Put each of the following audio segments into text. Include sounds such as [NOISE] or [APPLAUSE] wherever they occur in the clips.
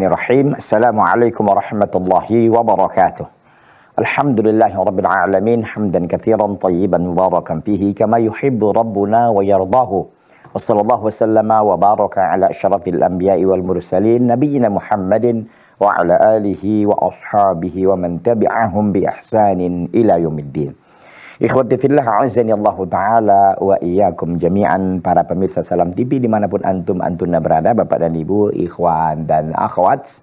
الرحمن الرحيم السلام عليكم ورحمة الله وبركاته الحمد لله رب العالمين حمدا كثيرا طيبا مباركا فيه كما يحب ربنا ويرضاه وصلى الله وسلم وبارك على أشرف الأنبياء والمرسلين نبينا محمد وعلى آله وأصحابه ومن تبعهم بإحسان إلى يوم الدين Ikhwati fillah azani Allah taala wa iyakum jami'an para pemirsa Salam TV dimanapun antum antuna berada Bapak dan Ibu, ikhwan dan akhwat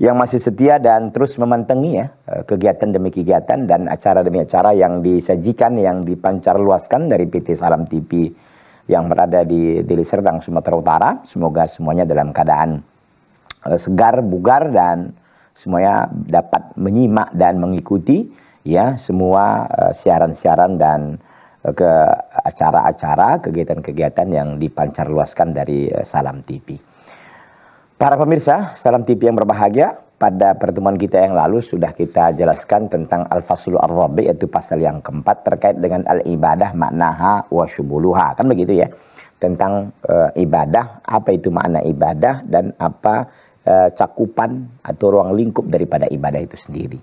yang masih setia dan terus memantengi ya eh, kegiatan demi kegiatan dan acara demi acara yang disajikan yang dipancar luaskan dari PT Salam TV yang berada di Deli Serdang Sumatera Utara. Semoga semuanya dalam keadaan eh, segar, bugar dan semuanya dapat menyimak dan mengikuti ya semua eh, siaran-siaran dan eh, ke acara-acara, kegiatan-kegiatan yang dipancarluaskan dari eh, Salam TV. Para pemirsa, Salam TV yang berbahagia, pada pertemuan kita yang lalu sudah kita jelaskan tentang Al-Fasul Ar-Rabi yaitu pasal yang keempat terkait dengan al-ibadah maknaha wa syubuluha. Kan begitu ya. Tentang e, ibadah, apa itu makna ibadah dan apa e, cakupan atau ruang lingkup daripada ibadah itu sendiri.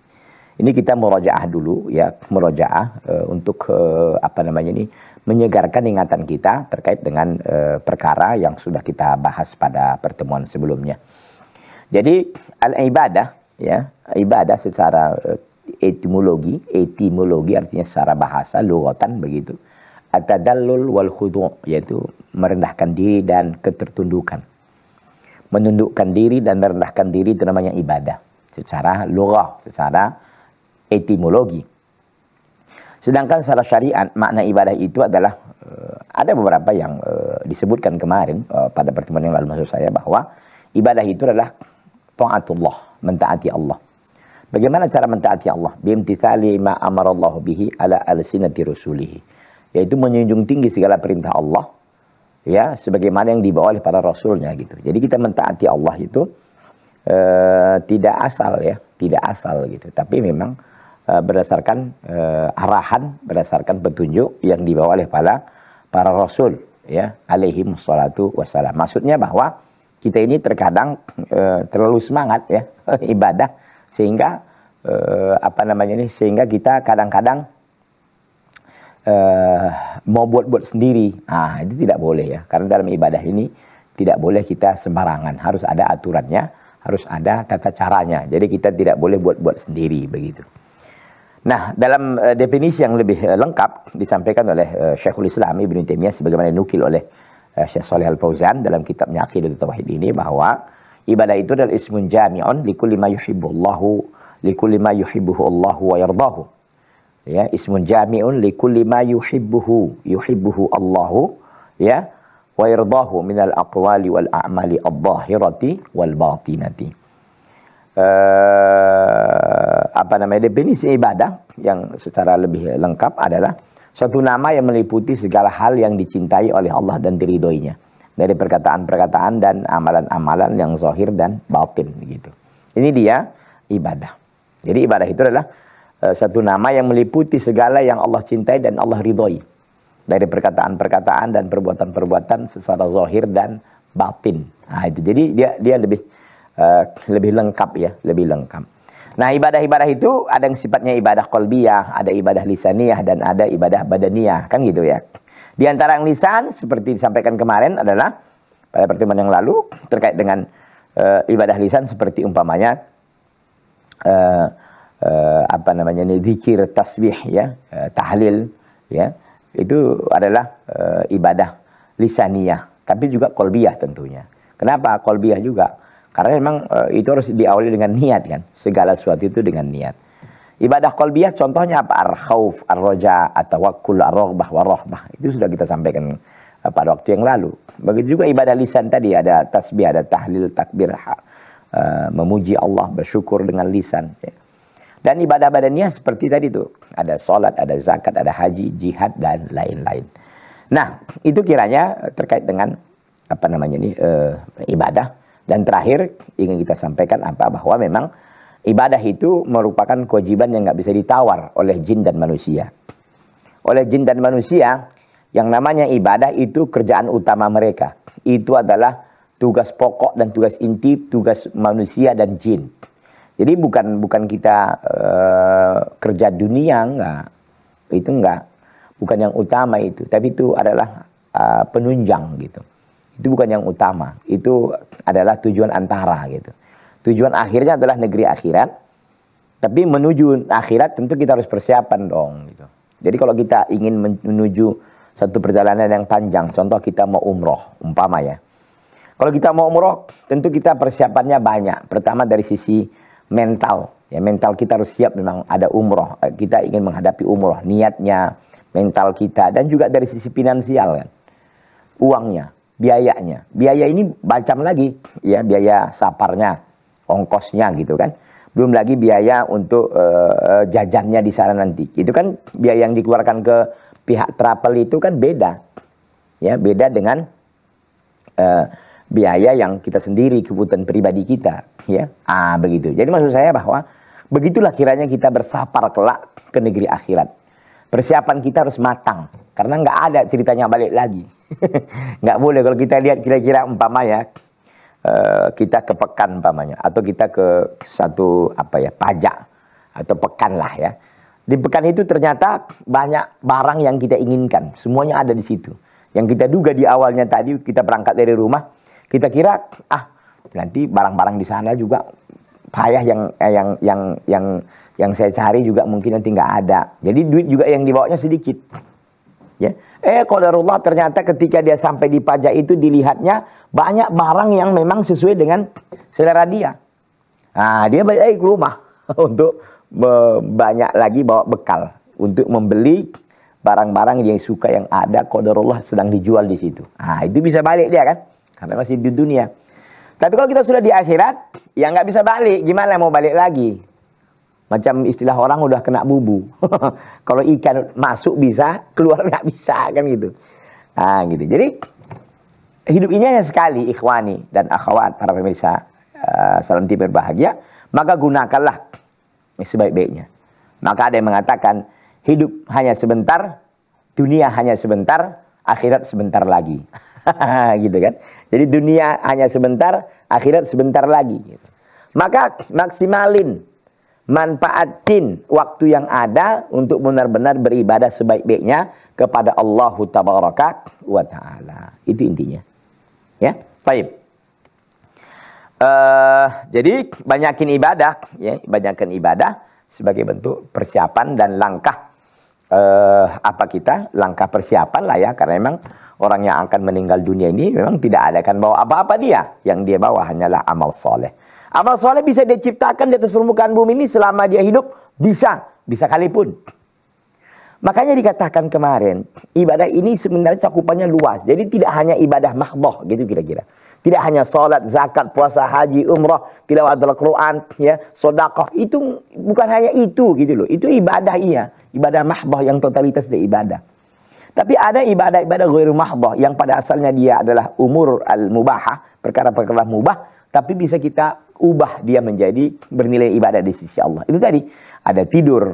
Ini kita merojaah dulu ya, merojaah e, eh, untuk e, apa namanya ini menyegarkan ingatan kita terkait dengan e, perkara yang sudah kita bahas pada pertemuan sebelumnya. Jadi al ibadah ya, ibadah secara etimologi, etimologi artinya secara bahasa lugatan begitu. ada dalul wal khudu' yaitu merendahkan diri dan ketertundukan. Menundukkan diri dan merendahkan diri itu namanya ibadah secara lugah, secara etimologi. Sedangkan secara syariat makna ibadah itu adalah eh, ada beberapa yang eh, disebutkan kemarin eh, pada pertemuan yang lalu maksud saya bahwa ibadah itu adalah taatullah, mentaati Allah. Bagaimana cara mentaati Allah? Bimtithali ma amarallahu bihi ala alsinati rusulihi. Yaitu menjunjung tinggi segala perintah Allah ya sebagaimana yang dibawa oleh para rasulnya gitu. Jadi kita mentaati Allah itu uh, tidak asal ya, tidak asal gitu. Tapi memang Eh, berdasarkan eh, arahan, berdasarkan petunjuk yang dibawa oleh para para rasul ya alaihi wassalatu wassalam. Maksudnya bahwa kita ini terkadang uh, terlalu semangat ya [LAUGHS] ibadah sehingga uh, apa namanya ini sehingga kita kadang-kadang uh, mau buat-buat sendiri. Ah, itu tidak boleh ya. Karena dalam ibadah ini tidak boleh kita sembarangan, harus ada aturannya, harus ada tata caranya. Jadi kita tidak boleh buat-buat sendiri begitu. Nah, dalam uh, definisi yang lebih uh, lengkap disampaikan oleh uh, Syekhul Islam Ibnu Taimiyah sebagaimana nukil oleh uh, Syekh Al Fauzan dalam kitabnya Aqidatul Tauhid ini bahwa ibadah itu adalah ismun jami'un kulli ma yuhibbullahu kulli ma yuhibbuhu Allahu wa yardahu. Ya, ismun jami'un kulli ma yuhibbuhu yuhibbuhu Allahu ya wa yardahu minal aqwali wal a'mali adh-dhahirati wal batinati uh, apa namanya definisi ibadah yang secara lebih lengkap adalah suatu nama yang meliputi segala hal yang dicintai oleh Allah dan diridhoinya dari perkataan-perkataan dan amalan-amalan yang zahir dan batin gitu. Ini dia ibadah. Jadi ibadah itu adalah uh, eh, satu nama yang meliputi segala yang Allah cintai dan Allah ridhoi dari perkataan-perkataan dan perbuatan-perbuatan secara zahir dan batin. Nah, itu jadi dia dia lebih Eh, lebih lengkap ya, lebih lengkap. Nah, ibadah-ibadah itu ada yang sifatnya ibadah kolbiyah, ada ibadah lisaniyah, dan ada ibadah badaniyah. Kan gitu ya. Di antara yang lisan, seperti disampaikan kemarin adalah, pada pertemuan yang lalu, terkait dengan e, ibadah lisan seperti umpamanya, e, e, apa namanya ini, zikir, tasbih, ya, e, tahlil, ya. Itu adalah e, ibadah lisaniyah, tapi juga kolbiyah tentunya. Kenapa kolbiyah juga? Karena memang e, itu harus diawali dengan niat kan. Segala sesuatu itu dengan niat. Ibadah kolbiyah contohnya apa? Ar-khauf, ar-roja, at-tawakkul, ar rohbah war Itu sudah kita sampaikan eh, pada waktu yang lalu. Begitu juga ibadah lisan tadi ada tasbih, ada tahlil, takbir, ha, e, memuji Allah, bersyukur dengan lisan. Ya. Dan ibadah badannya seperti tadi tuh, ada sholat, ada zakat, ada haji, jihad dan lain-lain. Nah, itu kiranya terkait dengan apa namanya ini e, ibadah. Dan terakhir ingin kita sampaikan apa bahwa memang ibadah itu merupakan kewajiban yang nggak bisa ditawar oleh jin dan manusia. Oleh jin dan manusia yang namanya ibadah itu kerjaan utama mereka. Itu adalah tugas pokok dan tugas inti tugas manusia dan jin. Jadi bukan bukan kita uh, kerja dunia enggak. Itu enggak. Bukan yang utama itu, tapi itu adalah uh, penunjang gitu itu bukan yang utama. Itu adalah tujuan antara gitu. Tujuan akhirnya adalah negeri akhirat. Tapi menuju akhirat tentu kita harus persiapan dong gitu. Jadi kalau kita ingin menuju satu perjalanan yang panjang, contoh kita mau umroh umpama ya. Kalau kita mau umroh, tentu kita persiapannya banyak. Pertama dari sisi mental, ya mental kita harus siap memang ada umroh. Kita ingin menghadapi umroh, niatnya, mental kita dan juga dari sisi finansial kan. Uangnya, biayanya. Biaya ini macam lagi, ya biaya saparnya, ongkosnya gitu kan. Belum lagi biaya untuk uh, jajannya di sana nanti. Itu kan biaya yang dikeluarkan ke pihak travel itu kan beda, ya beda dengan uh, biaya yang kita sendiri kebutuhan pribadi kita, ya. Ah begitu. Jadi maksud saya bahwa begitulah kiranya kita bersapar kelak ke negeri akhirat persiapan kita harus matang karena nggak ada ceritanya balik lagi [LAUGHS] nggak boleh kalau kita lihat kira-kira umpama ya eh, kita ke pekan umpamanya atau kita ke satu apa ya pajak atau pekan lah ya di pekan itu ternyata banyak barang yang kita inginkan semuanya ada di situ yang kita duga di awalnya tadi kita berangkat dari rumah kita kira ah nanti barang-barang di sana juga payah yang eh, yang yang, yang yang saya cari juga mungkin nanti nggak ada. Jadi duit juga yang dibawanya sedikit. Ya. Eh qadarullah ternyata ketika dia sampai di pajak itu dilihatnya banyak barang yang memang sesuai dengan selera dia. Nah, dia balik lagi ke rumah [LAUGHS] untuk banyak lagi bawa bekal untuk membeli barang-barang yang suka yang ada qadarullah sedang dijual di situ. ah itu bisa balik dia kan? Karena masih di dunia. Tapi kalau kita sudah di akhirat, ya nggak bisa balik. Gimana mau balik lagi? Macam istilah orang udah kena bubu. [LAUGHS] Kalau ikan masuk bisa, keluar [LAUGHS] nggak bisa kan gitu. Nah, gitu. Jadi hidup ini hanya sekali ikhwani dan akhwat para pemirsa uh, salam tiba berbahagia, maka gunakanlah sebaik-baiknya. Maka ada yang mengatakan hidup hanya sebentar, dunia hanya sebentar, akhirat sebentar lagi. [LAUGHS] gitu kan. Jadi dunia hanya sebentar, akhirat sebentar lagi. Maka maksimalin manfaatin waktu yang ada untuk benar-benar beribadah sebaik-baiknya kepada Allah tabaraka wa taala. Itu intinya. Ya, baik. Uh, eh, jadi banyakin ibadah ya, banyakkan ibadah sebagai bentuk persiapan dan langkah uh, apa kita langkah persiapan lah ya karena memang orang yang akan meninggal dunia ini memang tidak ada kan bawa apa-apa dia yang dia bawa hanyalah amal soleh Amal soleh bisa dia ciptakan di atas permukaan bumi ini selama dia hidup. Bisa. Bisa kalipun. Makanya dikatakan kemarin, ibadah ini sebenarnya cakupannya luas. Jadi tidak hanya ibadah mahboh gitu kira-kira. Tidak hanya sholat, zakat, puasa, haji, umrah, ada Al-Quran, ya, sodakoh. Itu bukan hanya itu gitu loh. Itu ibadah iya. Ibadah mahboh yang totalitas dari ibadah. Tapi ada ibadah-ibadah ghairu mahboh yang pada asalnya dia adalah umur al-mubahah, perkara-perkara mubah tapi bisa kita ubah dia menjadi bernilai ibadah di sisi Allah. Itu tadi ada tidur,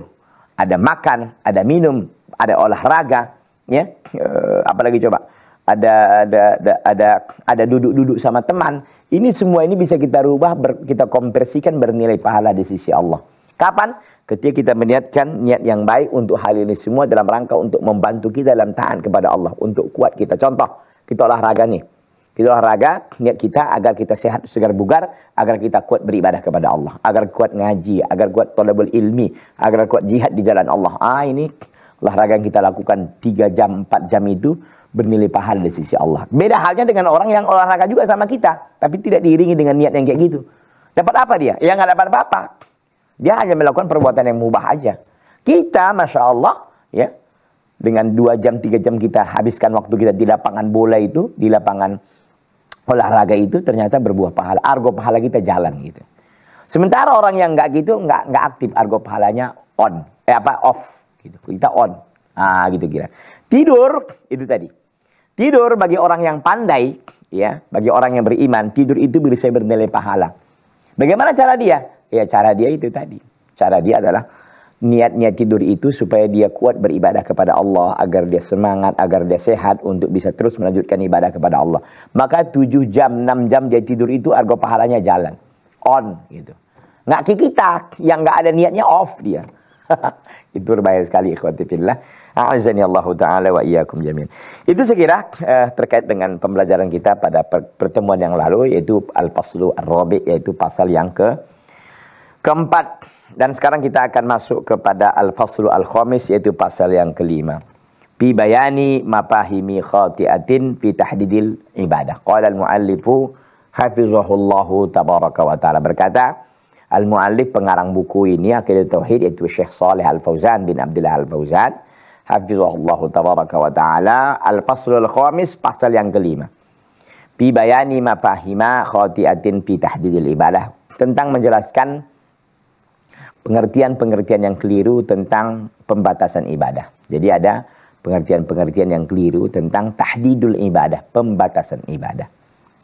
ada makan, ada minum, ada olahraga, ya. Eh, apalagi coba ada ada ada ada ada duduk-duduk sama teman. Ini semua ini bisa kita rubah, ber, kita konversikan bernilai pahala di sisi Allah. Kapan? Ketika kita meniatkan niat yang baik untuk hal ini semua dalam rangka untuk membantu kita dalam tahan kepada Allah, untuk kuat kita. Contoh, kita olahraga nih. Kita olahraga, niat kita agar kita sehat segar bugar, agar kita kuat beribadah kepada Allah, agar kuat ngaji, agar kuat tolebel ilmi, agar kuat jihad di jalan Allah. Ah ini olahraga yang kita lakukan tiga jam, empat jam itu bernilai pahala di sisi Allah. Beda halnya dengan orang yang olahraga juga sama kita, tapi tidak diiringi dengan niat yang kayak gitu. Dapat apa dia? Ya nggak dapat apa-apa. Dia hanya melakukan perbuatan yang mubah aja. Kita, masya Allah, ya dengan dua jam, tiga jam kita habiskan waktu kita di lapangan bola itu, di lapangan olahraga itu ternyata berbuah pahala. Argo pahala kita jalan gitu. Sementara orang yang nggak gitu nggak nggak aktif argo pahalanya on, eh apa off gitu. Kita on, ah gitu kira. Tidur itu tadi. Tidur bagi orang yang pandai ya, bagi orang yang beriman, tidur itu bisa bernilai pahala. Bagaimana cara dia? Ya cara dia itu tadi. Cara dia adalah niatnya tidur itu supaya dia kuat beribadah kepada Allah agar dia semangat agar dia sehat untuk bisa terus melanjutkan ibadah kepada Allah maka 7 jam 6 jam dia tidur itu argo pahalanya jalan on gitu nggak kita yang nggak ada niatnya off dia [LAUGHS] itu berbahaya sekali ikhwati fillah Allah taala wa iyyakum jamin itu sekira eh, terkait dengan pembelajaran kita pada pertemuan yang lalu yaitu al-faslu ar-rabi yaitu pasal yang ke keempat dan sekarang kita akan masuk kepada al-faslu al-khamis yaitu pasal yang kelima. Fi bayani mafahimi khati'atin fi tahdidil ibadah. Qala al-muallifu hafizahullahu tabaraka wa ta'ala berkata, al-muallif pengarang buku ini Aqidah Tauhid yaitu Syekh Saleh Al-Fauzan bin Abdullah Al-Fauzan hafizahullahu tabaraka wa ta'ala al-faslul khamis pasal yang kelima. Fi bayani mafahima khati'atin fi tahdidil ibadah tentang menjelaskan pengertian-pengertian yang keliru tentang pembatasan ibadah. Jadi ada pengertian-pengertian yang keliru tentang tahdidul ibadah, pembatasan ibadah.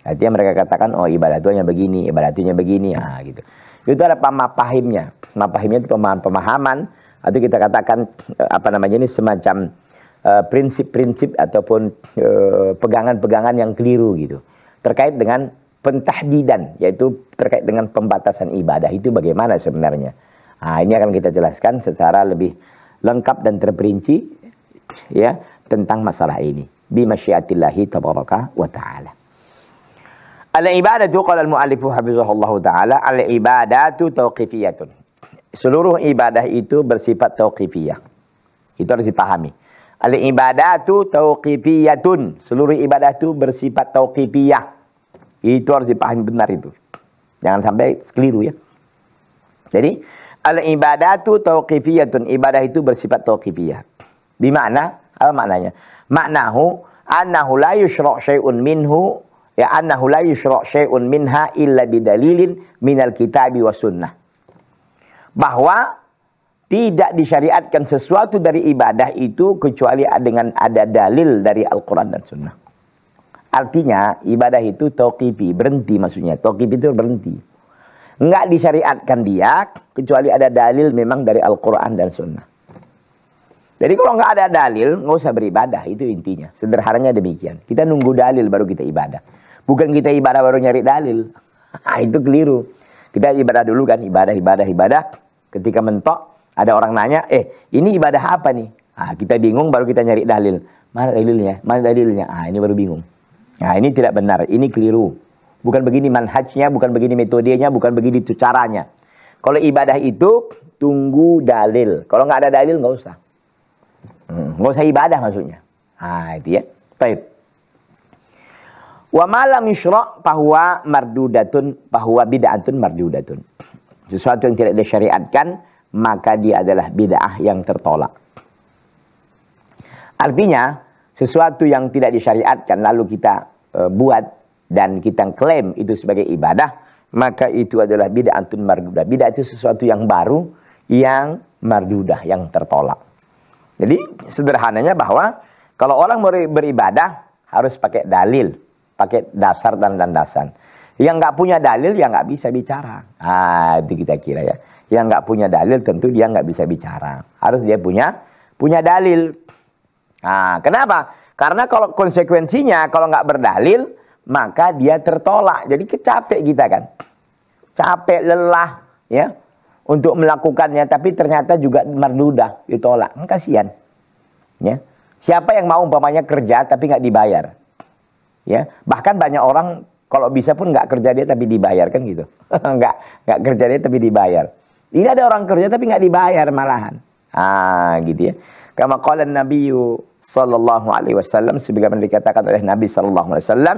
Artinya mereka katakan, oh ibadah itu hanya begini, ibadah itu hanya begini, ah gitu. Itu ada pemapahimnya. Mapahimnya itu pemahaman-pemahaman, atau kita katakan, eh, apa namanya ini, semacam eh, prinsip-prinsip uh, ataupun eh, pegangan-pegangan uh, yang keliru gitu. Terkait dengan pentahdidan, yaitu terkait dengan pembatasan ibadah itu bagaimana sebenarnya. Nah, ini akan kita jelaskan secara lebih lengkap dan terperinci ya tentang masalah ini bi masyiatillahi tabaraka wa taala. Al ibadatu qala al muallif hafizahullah taala al ibadatu tauqifiyatun. Seluruh ibadah itu bersifat tauqifiyah. Itu harus dipahami. Al ibadatu tauqifiyatun. Seluruh ibadah itu bersifat tauqifiyah. Itu harus dipahami benar itu. Jangan sampai keliru ya. Jadi al ibadatu tauqifiyatun ibadah itu bersifat tauqifiyah di mana apa maknanya maknahu annahu la yushra' syai'un minhu ya annahu la yushra' syai'un minha illa bidalilin minal kitabi wa sunnah bahwa tidak disyariatkan sesuatu dari ibadah itu kecuali dengan ada dalil dari Al-Quran dan Sunnah. Artinya ibadah itu tauqifi, berhenti maksudnya. Tauqifi itu berhenti nggak disyariatkan dia kecuali ada dalil memang dari Al-Quran dan Sunnah. Jadi kalau nggak ada dalil, nggak usah beribadah. Itu intinya. Sederhananya demikian. Kita nunggu dalil baru kita ibadah. Bukan kita ibadah baru nyari dalil. [LAUGHS] Ah, itu keliru. Kita ibadah dulu kan, ibadah, ibadah, ibadah. Ketika mentok, ada orang nanya, eh ini ibadah apa nih? Ah, kita bingung baru kita nyari dalil. Mana dalilnya? Mana dalilnya? Ah, ini baru bingung. Nah, ini tidak benar. Ini keliru. Bukan begini manhajnya, bukan begini metodenya, bukan begini caranya. Kalau ibadah itu tunggu dalil. Kalau nggak ada dalil nggak usah. Hmm, nggak hmm, usah ibadah maksudnya. Ah itu ya. Taib. Wa malam yushra bahwa mardudatun bahwa bid'atun mardudatun. Sesuatu yang tidak disyariatkan maka dia adalah bid'ah yang tertolak. Artinya sesuatu yang tidak disyariatkan lalu kita e, buat dan kita klaim itu sebagai ibadah, maka itu adalah bid'ah bid'atun mardudah. Bid'ah itu sesuatu yang baru, yang mardudah, yang tertolak. Jadi sederhananya bahwa kalau orang mau beribadah harus pakai dalil, pakai dasar dan landasan. Yang nggak punya dalil ya nggak bisa bicara. Ah itu kita kira ya. Yang nggak punya dalil tentu dia nggak bisa bicara. Harus dia punya punya dalil. Ah kenapa? Karena kalau konsekuensinya kalau nggak berdalil maka dia tertolak. Jadi kecapek kita kan. Capek, lelah ya untuk melakukannya tapi ternyata juga merdudah ditolak. Hmm, kasihan. Ya. Siapa yang mau umpamanya kerja tapi nggak dibayar? Ya, bahkan banyak orang kalau bisa pun nggak kerja dia tapi dibayar kan gitu. [LAUGHS] nggak nggak kerja dia tapi dibayar. Ini ada orang kerja tapi nggak dibayar malahan. Ah, gitu ya. Kama qala Nabi sallallahu alaihi wasallam sebagaimana dikatakan oleh Nabi sallallahu alaihi wasallam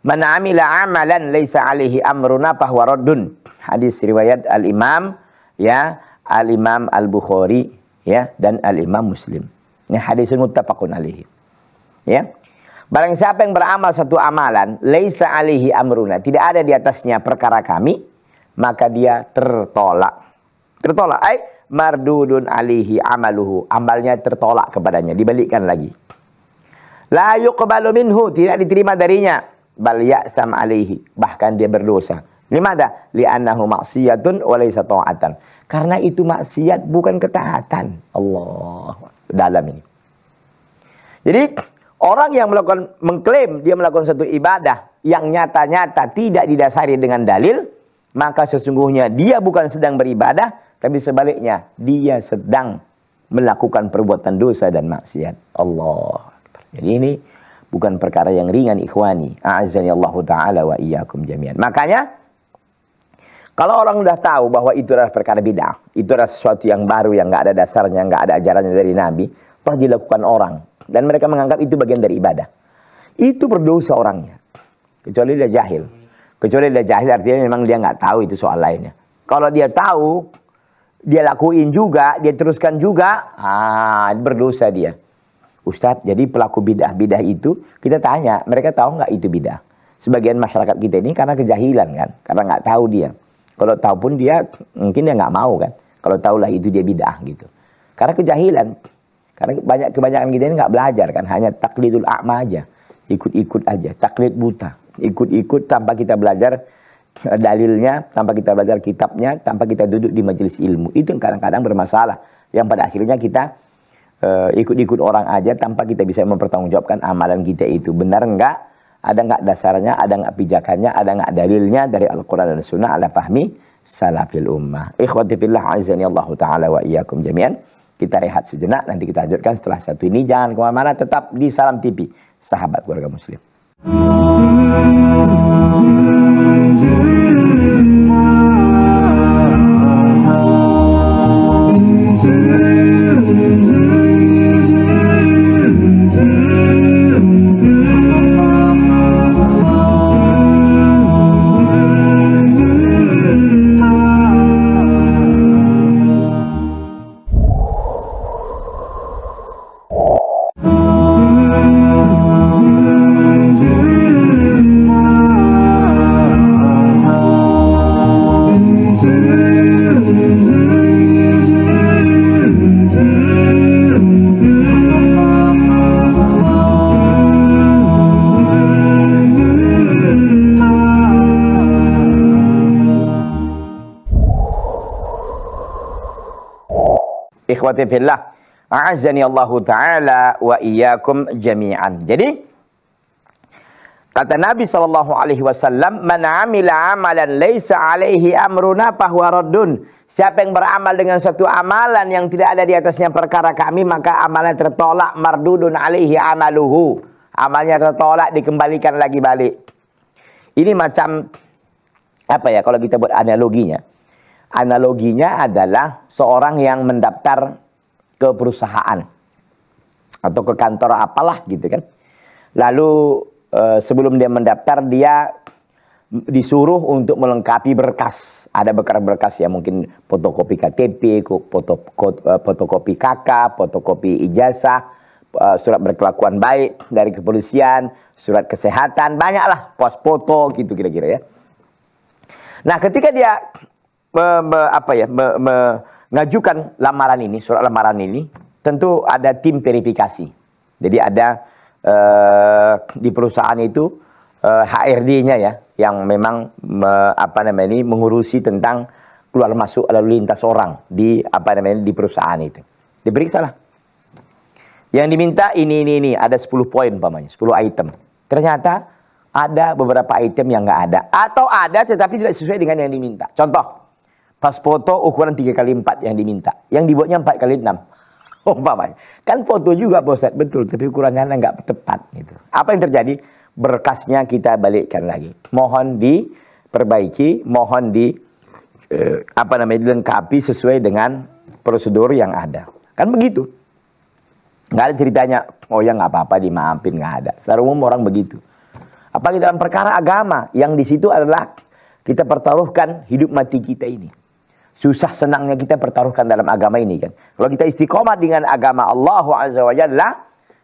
Man amila amalan laisa alaihi amruna fahuwa raddun. Hadis riwayat Al-Imam ya, Al-Imam Al-Bukhari ya dan Al-Imam Muslim. Ini hadisun muttafaqun alaihi. Ya. Barang siapa yang beramal satu amalan, laisa alaihi amruna, tidak ada di atasnya perkara kami, maka dia tertolak. Tertolak. Ay, mardudun alihi amaluhu. Amalnya tertolak kepadanya, dibalikkan lagi. La yuqbalu minhu, tidak diterima darinya bal ya'sam alaihi bahkan dia berdosa limada li'annahu maksiyatun wa laysa ta'atan karena itu maksiat bukan ketaatan Allah dalam ini jadi orang yang melakukan mengklaim dia melakukan satu ibadah yang nyata-nyata tidak didasari dengan dalil maka sesungguhnya dia bukan sedang beribadah tapi sebaliknya dia sedang melakukan perbuatan dosa dan maksiat Allah jadi ini bukan perkara yang ringan ikhwani. Azza Allah taala wa iyyakum jami'an. Makanya kalau orang sudah tahu bahwa itu adalah perkara bid'ah, itu adalah sesuatu yang baru yang nggak ada dasarnya, nggak ada ajarannya dari Nabi, toh dilakukan orang dan mereka menganggap itu bagian dari ibadah. Itu berdosa orangnya. Kecuali dia jahil. Kecuali dia jahil artinya memang dia nggak tahu itu soal lainnya. Kalau dia tahu, dia lakuin juga, dia teruskan juga, ah berdosa dia. Ustadz, jadi pelaku bidah-bidah itu kita tanya, mereka tahu nggak itu bidah? Sebagian masyarakat kita ini karena kejahilan kan, karena nggak tahu dia. Kalau tahu pun dia mungkin dia nggak mau kan. Kalau tahulah itu dia bidah gitu. Karena kejahilan. Karena banyak kebanyakan kita ini nggak belajar kan, hanya taklidul akma aja, ikut-ikut aja, taklid buta, ikut-ikut tanpa kita belajar dalilnya, tanpa kita belajar kitabnya, tanpa kita duduk di majelis ilmu. Itu kadang-kadang bermasalah. Yang pada akhirnya kita Eh, ikut-ikut uh, orang aja tanpa kita bisa mempertanggungjawabkan amalan kita itu benar enggak ada enggak dasarnya ada enggak pijakannya ada enggak dalilnya dari Al-Qur'an dan Sunnah ala fahmi salafil ummah ikhwati fillah azani Allah taala wa iyyakum jami'an kita rehat sejenak nanti kita lanjutkan setelah satu ini jangan kemana mana tetap di Salam TV sahabat keluarga muslim ikhwati fillah. A'azzani Allahu taala wa iyyakum jami'an. Jadi kata Nabi sallallahu alaihi wasallam, "Man 'amila 'amalan laisa 'alaihi amruna huwa raddun." Siapa yang beramal dengan suatu amalan yang tidak ada di atasnya perkara kami, maka amalnya tertolak mardudun 'alaihi amaluhu. Amalnya tertolak dikembalikan lagi balik. Ini macam apa ya kalau kita buat analoginya? Analoginya adalah seorang yang mendaftar ke perusahaan atau ke kantor apalah gitu kan. Lalu eh, sebelum dia mendaftar dia disuruh untuk melengkapi berkas. Ada berkas-berkas ya mungkin fotokopi KTP, eh, fotokopi KK, fotokopi ijazah, eh, surat berkelakuan baik dari kepolisian, surat kesehatan, banyaklah pos foto gitu kira-kira ya. Nah, ketika dia me, me, apa ya me, mengajukan lamaran ini surat lamaran ini tentu ada tim verifikasi jadi ada eh, di perusahaan itu HRD-nya eh, ya yang memang me, apa namanya ini mengurusi tentang keluar masuk lalu lintas orang di apa namanya di perusahaan itu diperiksa lah yang diminta ini ini ini ada 10 poin pamannya 10 item ternyata ada beberapa item yang nggak ada atau ada tetapi tidak sesuai dengan yang diminta contoh Pas foto ukuran tiga kali empat yang diminta. Yang dibuatnya empat kali enam, 6. [LAUGHS] Bapak. Kan foto juga boset, betul. Tapi ukurannya nggak tepat. Gitu. Apa yang terjadi? Berkasnya kita balikkan lagi. Mohon diperbaiki, mohon di eh, apa namanya dilengkapi sesuai dengan prosedur yang ada. Kan begitu. Nggak ada ceritanya, oh ya nggak apa-apa dimaafin, nggak ada. Secara umum orang begitu. Apalagi dalam perkara agama, yang di situ adalah kita pertaruhkan hidup mati kita ini susah senangnya kita pertaruhkan dalam agama ini kan. Kalau kita istiqomah dengan agama Allah Azza wa Jalla,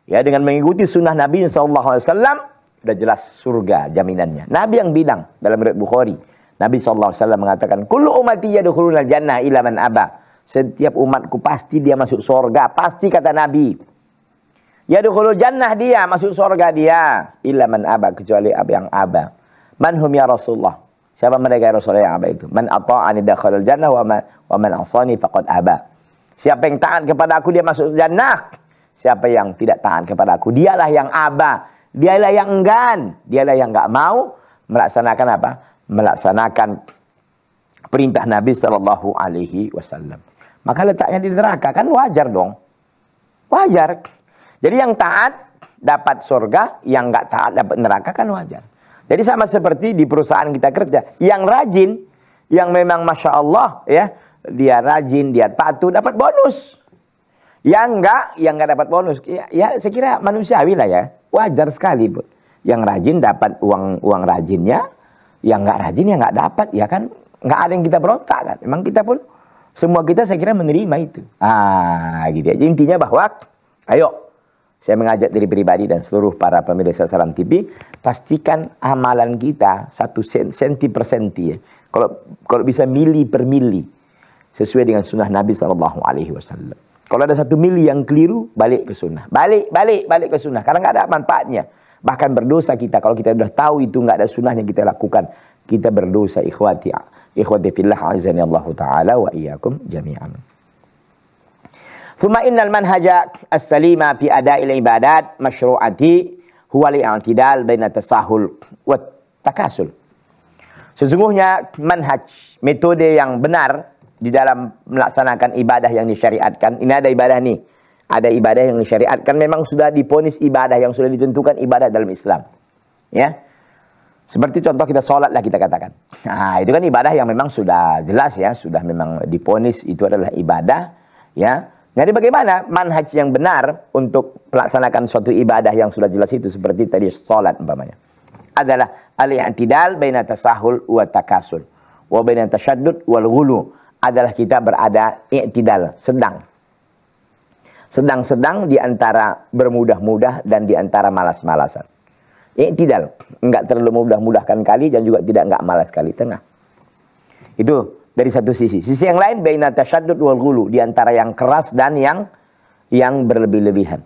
ya dengan mengikuti sunnah Nabi SAW, sudah jelas surga jaminannya. Nabi yang bilang dalam riwayat Bukhari, Nabi SAW Alaihi Wasallam mengatakan, Kullu umati yadukhuluna jannah ila man aba. Setiap umatku pasti dia masuk surga, pasti kata Nabi. ya Yadukhulul jannah dia, masuk surga dia. ilaman man aba, kecuali yang aba. Manhum ya Rasulullah. Siapa mereka ya Rasulullah yang apa itu? Man ata'ani dakhalul jannah wa man, wa man asani faqad aba. Siapa yang taat kepada aku dia masuk jannah. Siapa yang tidak taat kepada aku dialah yang aba. Dialah yang enggan, dialah yang enggak mau melaksanakan apa? Melaksanakan perintah Nabi sallallahu alaihi wasallam. Maka letaknya di neraka kan wajar dong. Wajar. Jadi yang taat dapat surga, yang enggak taat dapat neraka kan wajar. Jadi sama seperti di perusahaan kita kerja, yang rajin, yang memang masya Allah ya, dia rajin, dia patuh, dapat bonus. Yang enggak, yang enggak dapat bonus, ya, ya saya kira manusiawi lah ya, wajar sekali bu. Yang rajin dapat uang uang rajinnya, yang enggak rajin ya enggak dapat, ya kan enggak ada yang kita berontak kan. Memang kita pun semua kita saya kira menerima itu. Ah gitu ya. Intinya bahwa ayo saya mengajak diri pribadi dan seluruh para pemirsa Salam TV, pastikan amalan kita satu senti per senti ya. Kalau kalau bisa mili per mili sesuai dengan sunnah Nabi Shallallahu Alaihi Wasallam. Kalau ada satu mili yang keliru, balik ke sunnah. Balik, balik, balik ke sunnah. Karena nggak ada manfaatnya. Bahkan berdosa kita. Kalau kita sudah tahu itu nggak ada sunnah yang kita lakukan. Kita berdosa ikhwati. Ikhwati fillah azani Allah ta'ala wa iyakum jami'an. Thumma innal manhaja as-salima fi ada'il ibadat masyru'ati huwa li'antidal baina tasahul wa takasul. Sesungguhnya manhaj, metode yang benar di dalam melaksanakan ibadah yang disyariatkan. Ini ada ibadah nih. Ada ibadah yang disyariatkan memang sudah diponis ibadah yang sudah ditentukan ibadah dalam Islam. Ya. Seperti contoh kita sholat lah kita katakan. Nah, itu kan ibadah yang memang sudah jelas ya, sudah memang diponis itu adalah ibadah ya. Jadi nah, bagaimana manhaj yang benar untuk melaksanakan suatu ibadah yang sudah jelas itu seperti tadi sholat umpamanya adalah al-i'tidal baina tasahul wa takasul wa baina tasyaddud wal ghulu adalah kita berada i'tidal sedang sedang-sedang di antara bermudah-mudah dan di antara malas-malasan. I'tidal enggak terlalu mudah-mudahkan kali dan juga tidak enggak malas kali tengah. Itu dari satu sisi. Sisi yang lain baina tasyaddud wal ghulu di antara yang keras dan yang yang berlebih-lebihan.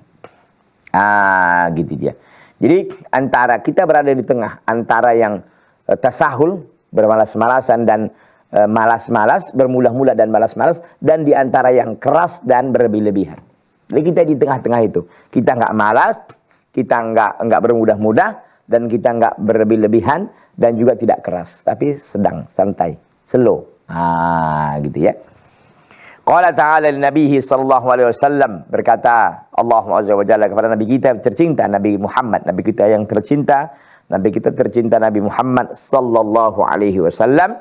Ah, gitu dia. Jadi antara kita berada di tengah antara yang e, tasahul bermalas-malasan dan e, malas-malas, bermulah-mulah dan malas-malas dan di antara yang keras dan berlebih-lebihan. Jadi kita di tengah-tengah itu. Kita nggak malas, kita nggak nggak bermudah-mudah dan kita nggak berlebih-lebihan dan juga tidak keras, tapi sedang, santai, slow. Ah, gitu ya. Qala ta'ala nabihi sallallahu alaihi wasallam berkata Allah azza wa jalla kepada nabi kita tercinta Nabi Muhammad, nabi kita yang tercinta, nabi kita tercinta Nabi Muhammad sallallahu alaihi wasallam.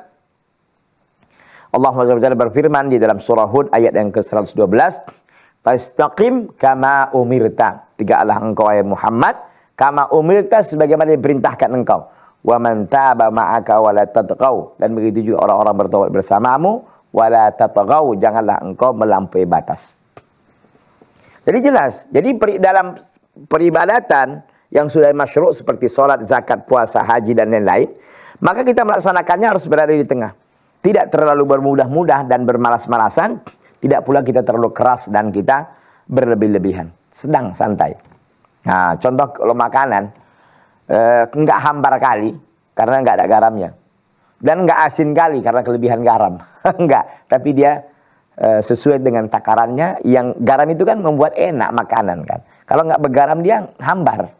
Allah azza wa jalla berfirman di dalam surah Hud ayat yang ke-112, "Fastaqim kama umirta." Tidaklah engkau ayat Muhammad kama umirta sebagaimana diperintahkan engkau wa man taba ma'aka wa la tatghaw dan begitu juga orang-orang bertobat bersamamu wa la tatghaw janganlah engkau melampaui batas. Jadi jelas, jadi dalam peribadatan yang sudah masyru' seperti salat, zakat, puasa, haji dan lain-lain, maka kita melaksanakannya harus berada di tengah. Tidak terlalu bermudah-mudah dan bermalas-malasan, tidak pula kita terlalu keras dan kita berlebih-lebihan. Sedang santai. Nah, contoh kalau makanan, eh, nggak hambar kali karena enggak ada garamnya dan enggak asin kali karena kelebihan garam enggak, [LAUGHS] tapi dia eh, sesuai dengan takarannya yang garam itu kan membuat enak makanan kan kalau enggak bergaram dia hambar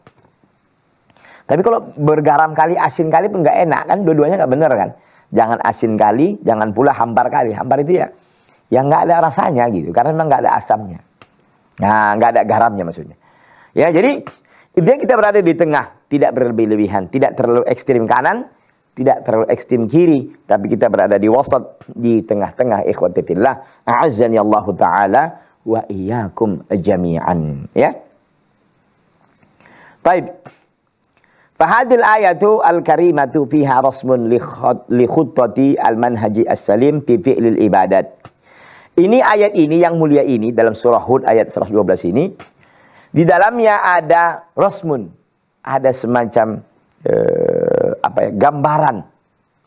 tapi kalau bergaram kali asin kali pun enggak enak kan dua-duanya enggak benar kan jangan asin kali jangan pula hambar kali hambar itu ya yang enggak ada rasanya gitu karena memang enggak ada asamnya nah nggak ada garamnya maksudnya ya jadi intinya kita berada di tengah tidak berlebih-lebihan, tidak terlalu ekstrim kanan, tidak terlalu ekstrim kiri, tapi kita berada di wasat, di tengah-tengah ikhwati fillah. A'azzani Allah taala wa iyyakum jami'an, ya. Baik. Fahadil ayatu al-karimatu fiha rasmun li khuttati al-manhaji as-salim fi fi'lil ibadat. Ini ayat ini yang mulia ini dalam surah Hud ayat 112 ini di dalamnya ada rasmun ada semacam eh, apa ya gambaran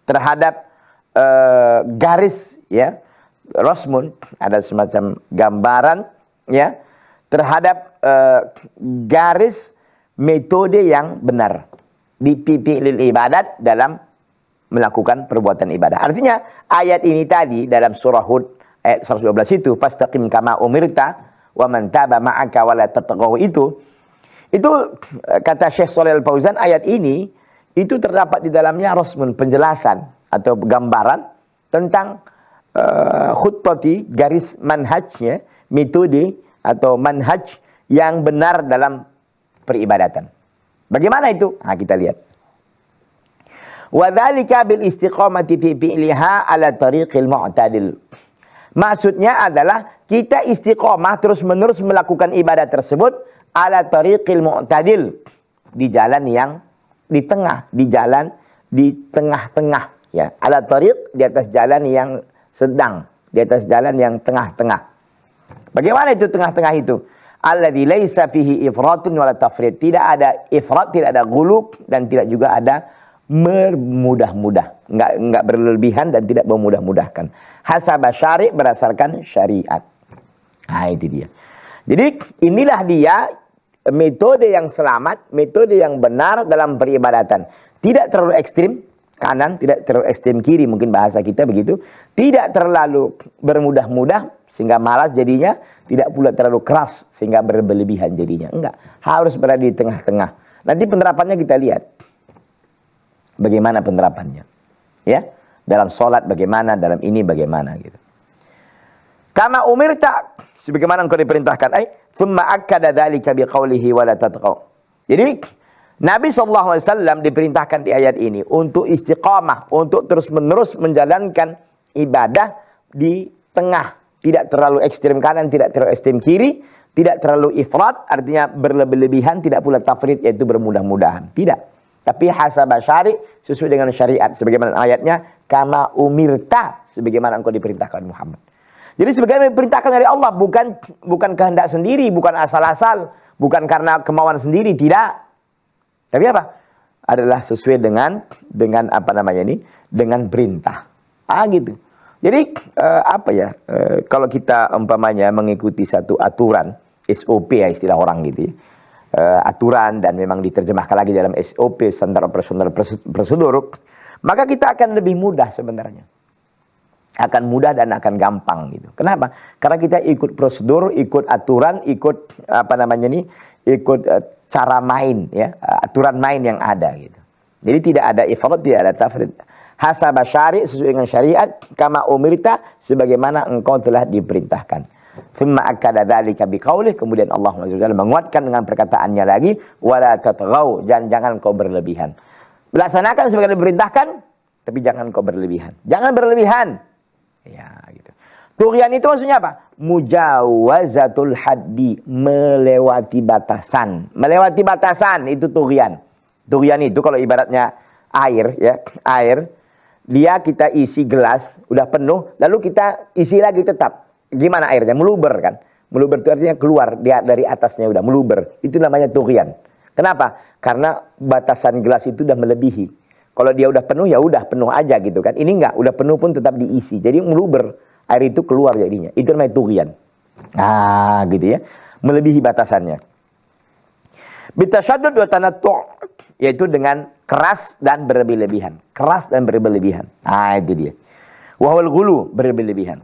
terhadap eh, garis ya rosmun ada semacam gambaran ya terhadap eh, garis metode yang benar di pipi ibadat dalam melakukan perbuatan ibadah. Artinya ayat ini tadi dalam surah Hud ayat 112 itu pastaqim kama umirta wa man taba ma'aka wa la itu itu kata Syekh Soleh Al-Fauzan ayat ini itu terdapat di dalamnya rasmun penjelasan atau gambaran tentang uh, eh, khutbati garis manhajnya, metode atau manhaj yang benar dalam peribadatan. Bagaimana itu? Nah, kita lihat. Wadhalika bil istiqomati fi fi'liha ala tariqil mu'tadil. Maksudnya adalah kita istiqomah terus-menerus melakukan ibadah tersebut ala tariqil mu'tadil di jalan yang di tengah, di jalan di tengah-tengah ya. Ala tariq di atas jalan yang sedang, di atas jalan yang tengah-tengah. Bagaimana itu tengah-tengah itu? Alladzi laisa fihi ifratun wala tafrit. Tidak ada ifrat, tidak ada gulub dan tidak juga ada memudah-mudah. Enggak enggak berlebihan dan tidak memudah-mudahkan. Hasaba syari berdasarkan syariat. Nah, itu dia. Jadi inilah dia metode yang selamat, metode yang benar dalam peribadatan. Tidak terlalu ekstrim kanan, tidak terlalu ekstrim kiri mungkin bahasa kita begitu. Tidak terlalu bermudah-mudah sehingga malas jadinya, tidak pula terlalu keras sehingga berlebihan jadinya. Enggak, harus berada di tengah-tengah. Nanti penerapannya kita lihat. Bagaimana penerapannya? Ya, dalam sholat bagaimana, dalam ini bagaimana gitu umir umirta sebagaimana engkau diperintahkan. Eh, thumma akkada dhalika biqaulihi wa la tatqaw. Jadi Nabi saw diperintahkan di ayat ini untuk istiqamah, untuk terus-menerus menjalankan ibadah di tengah, tidak terlalu ekstrem kanan, tidak terlalu ekstrem kiri, tidak terlalu ifrat, artinya berlebihan, tidak pula tafrid, yaitu bermudah-mudahan. Tidak. Tapi hasabah syari, sesuai dengan syariat. Sebagaimana ayatnya, kama umirta, sebagaimana engkau diperintahkan Muhammad. Jadi sebagaimana diperintahkan dari Allah bukan bukan kehendak sendiri, bukan asal-asal, bukan karena kemauan sendiri, tidak. Tapi apa? Adalah sesuai dengan dengan apa namanya ini? Dengan perintah. Ah gitu. Jadi eh, apa ya? Eh, kalau kita umpamanya mengikuti satu aturan SOP ya istilah orang gitu ya. Eh, aturan dan memang diterjemahkan lagi dalam SOP standar operasional prosedur, maka kita akan lebih mudah sebenarnya akan mudah dan akan gampang gitu. Kenapa? Karena kita ikut prosedur, ikut aturan, ikut apa namanya nih, ikut uh, cara main ya, uh, aturan main yang ada gitu. Jadi tidak ada ifrat, tidak ada tafrid. Hasaba syari sesuai dengan syariat kama umirta sebagaimana engkau telah diperintahkan. Thumma akada dzalika biqaulih kemudian Allah Subhanahu menguatkan dengan perkataannya lagi wala tatghaw jangan jangan kau berlebihan. Laksanakan sebagaimana diperintahkan tapi jangan kau berlebihan. Jangan berlebihan. Ya, gitu. Turian itu maksudnya apa? Mujawazatul haddi, melewati batasan. Melewati batasan itu turian. Turian itu kalau ibaratnya air ya, [CLEARS THROAT] air dia kita isi gelas udah penuh, lalu kita isi lagi tetap. Gimana airnya? Meluber kan? Meluber itu artinya keluar dia dari atasnya udah meluber. Itu namanya turian. Kenapa? Karena batasan gelas itu udah melebihi. Kalau dia udah penuh ya udah penuh aja gitu kan. Ini enggak, udah penuh pun tetap diisi. Jadi meluber air itu keluar jadinya. Itu namanya turian. Nah, gitu ya. Melebihi batasannya. Bitasyadud wa tanattu' yaitu dengan keras dan berlebihan. Keras dan berlebihan. Ah, Nah, itu dia. Wahwal gulu berlebih-lebihan.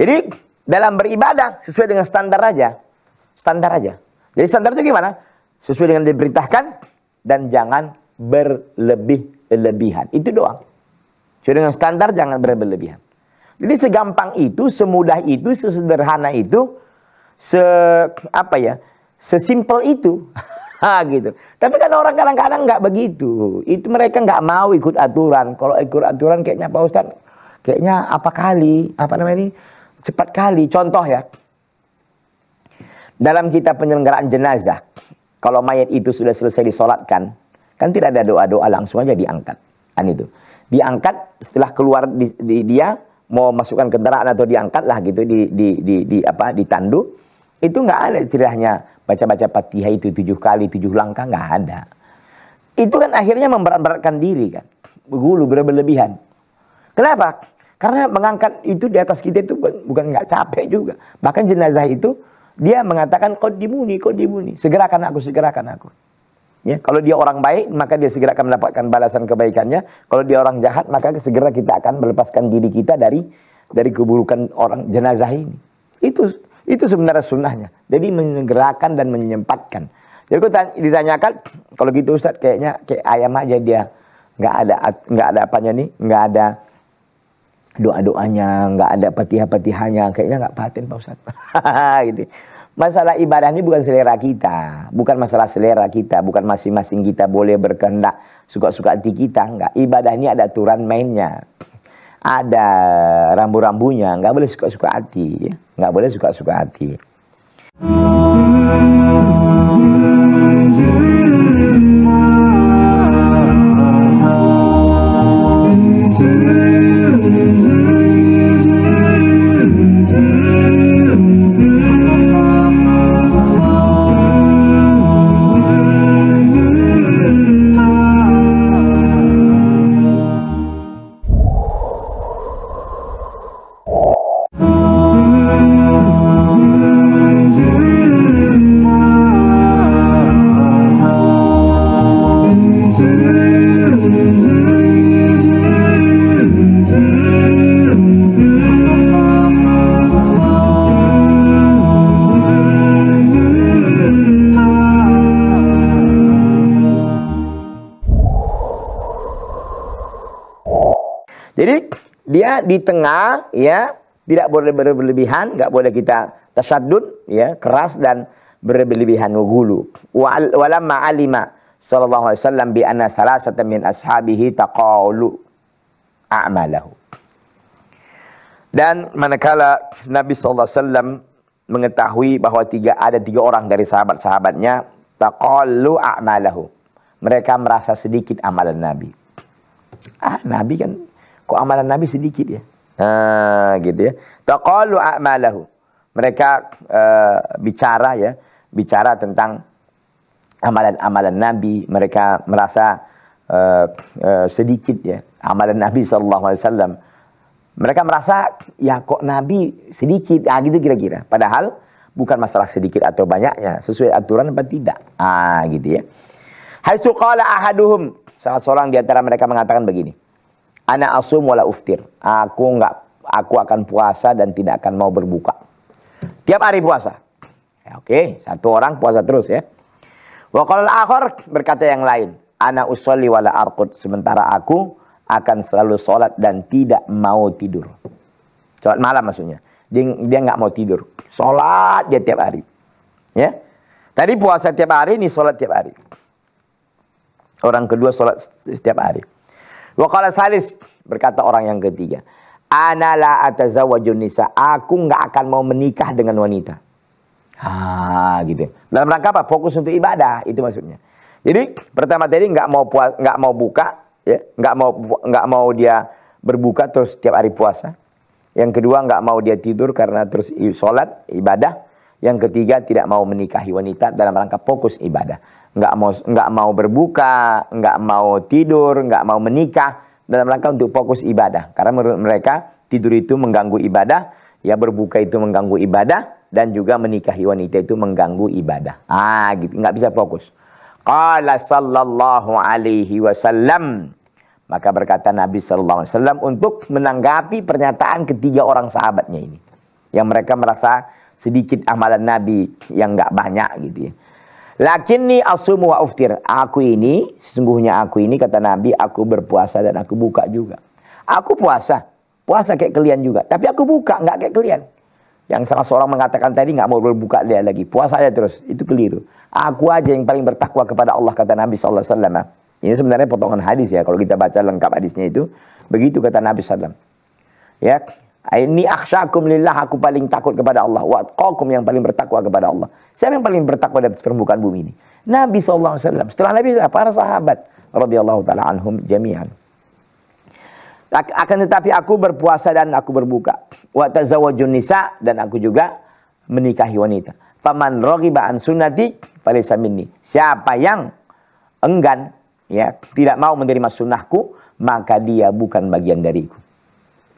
Jadi dalam beribadah sesuai dengan standar aja. Standar aja. Jadi standar itu gimana? Sesuai dengan diperintahkan dan jangan berlebih-lebihan. Itu doang. Sesuai dengan standar jangan berlebihan. Jadi segampang itu, semudah itu, sesederhana itu, se apa ya, sesimpel itu. [LAUGHS] gitu. Tapi kan orang kadang-kadang nggak begitu. Itu mereka nggak mau ikut aturan. Kalau ikut aturan kayaknya Pak Ustad, kayaknya apa kali, apa namanya ini, cepat kali. Contoh ya, dalam kita penyelenggaraan jenazah, kalau mayat itu sudah selesai disolatkan, Kan tidak ada doa-doa langsung aja diangkat. Kan itu. Diangkat setelah keluar di, di, dia mau masukkan kendaraan atau diangkat lah gitu di di di, di apa ditandu itu nggak ada istilahnya baca-baca patihah itu tujuh kali tujuh langkah nggak ada itu kan akhirnya memberat diri kan gulu berlebihan kenapa karena mengangkat itu di atas kita itu bukan nggak capek juga bahkan jenazah itu dia mengatakan kau kau dimuni segerakan aku segerakan aku Ya, kalau dia orang baik, maka dia segera akan mendapatkan balasan kebaikannya. Kalau dia orang jahat, maka segera kita akan melepaskan diri kita dari dari keburukan orang jenazah ini. Itu itu sebenarnya sunnahnya. Jadi menggerakkan dan menyempatkan. Jadi ditanyakan, kalau gitu Ustaz kayaknya kayak ayam aja dia nggak ada nggak ada apanya nih, nggak ada doa-doanya, nggak ada patiha patihanya, kayaknya nggak paten Pak Ustaz. [LAUGHS] gitu. Masalah ibadah ini bukan selera kita, bukan masalah selera kita, bukan masing-masing kita boleh berkehendak suka-suka hati kita, enggak. Ibadah ini ada aturan mainnya. Ada rambu-rambunya, enggak boleh suka-suka hati, Enggak boleh suka-suka hati. Jadi dia di tengah ya tidak boleh berlebihan, nggak boleh kita tasaddud ya keras dan berlebihan ngulu. Walamma alima sallallahu alaihi wasallam bi anna salasatan min ashabihi taqaulu a'malahu. Dan manakala Nabi sallallahu alaihi wasallam mengetahui bahwa tiga ada tiga orang dari sahabat-sahabatnya taqalu a'malahu. Mereka merasa sedikit amalan Nabi. Ah, Nabi kan Kok amalan Nabi sedikit ya? Ah, gitu ya. Taqalu a'malahu. Mereka uh, bicara ya, bicara tentang amalan-amalan Nabi, mereka merasa uh, uh, sedikit ya amalan Nabi sallallahu alaihi wasallam. Mereka merasa ya kok Nabi sedikit, ah gitu kira-kira. Padahal bukan masalah sedikit atau banyaknya, sesuai aturan apa tidak. Ah gitu ya. Haitsu qala ahaduhum, salah seorang di antara mereka mengatakan begini. Ana asum wala uftir. Aku nggak, aku akan puasa dan tidak akan mau berbuka. Tiap hari puasa. Ya, Oke, okay. satu orang puasa terus ya. Wakal akhor berkata yang lain. Ana usolli wala arqud. Sementara aku akan selalu sholat dan tidak mau tidur. Sholat malam maksudnya. Dia dia nggak mau tidur. Sholat dia tiap hari. Ya. Tadi puasa tiap hari, ini sholat tiap hari. Orang kedua sholat setiap hari. Wakala salis berkata orang yang ketiga. anala atazawajunisa, atazawajun nisa. Aku nggak akan mau menikah dengan wanita. Ah, gitu. Dalam rangka apa? Fokus untuk ibadah itu maksudnya. Jadi pertama tadi nggak mau puas, nggak mau buka, ya, nggak mau nggak mau dia berbuka terus tiap hari puasa. Yang kedua nggak mau dia tidur karena terus sholat ibadah. Yang ketiga tidak mau menikahi wanita dalam rangka fokus ibadah nggak mau nggak mau berbuka, nggak mau tidur, nggak mau menikah dalam rangka untuk fokus ibadah. Karena menurut mereka tidur itu mengganggu ibadah, ya berbuka itu mengganggu ibadah dan juga menikahi wanita itu mengganggu ibadah. Ah, gitu nggak bisa fokus. Qala sallallahu alaihi wasallam. Maka berkata Nabi sallallahu alaihi wasallam untuk menanggapi pernyataan ketiga orang sahabatnya ini. Yang mereka merasa sedikit amalan Nabi yang nggak banyak gitu ya. Lakini asumu wa uftir. Aku ini, sesungguhnya aku ini kata Nabi, aku berpuasa dan aku buka juga. Aku puasa, puasa kayak kalian juga. Tapi aku buka, nggak kayak kalian. Yang salah seorang mengatakan tadi nggak mau berbuka dia lagi. Puasa aja terus, itu keliru. Aku aja yang paling bertakwa kepada Allah kata Nabi SAW. Ini sebenarnya potongan hadis ya, kalau kita baca lengkap hadisnya itu. Begitu kata Nabi SAW. Ya, Ah, ini akhsyakum lillah, aku paling takut kepada Allah. Wa atqakum yang paling bertakwa kepada Allah. Siapa yang paling bertakwa di atas permukaan bumi ini? Nabi SAW. Setelah Nabi, eh, para sahabat. radhiyallahu ta'ala anhum jami'an. Akan tetapi aku berpuasa dan aku berbuka. Wa tazawajun nisa dan aku juga menikahi wanita. Faman rogiba an sunnati falisa minni. Siapa yang enggan ya tidak mau menerima sunnahku maka dia bukan bagian dariku.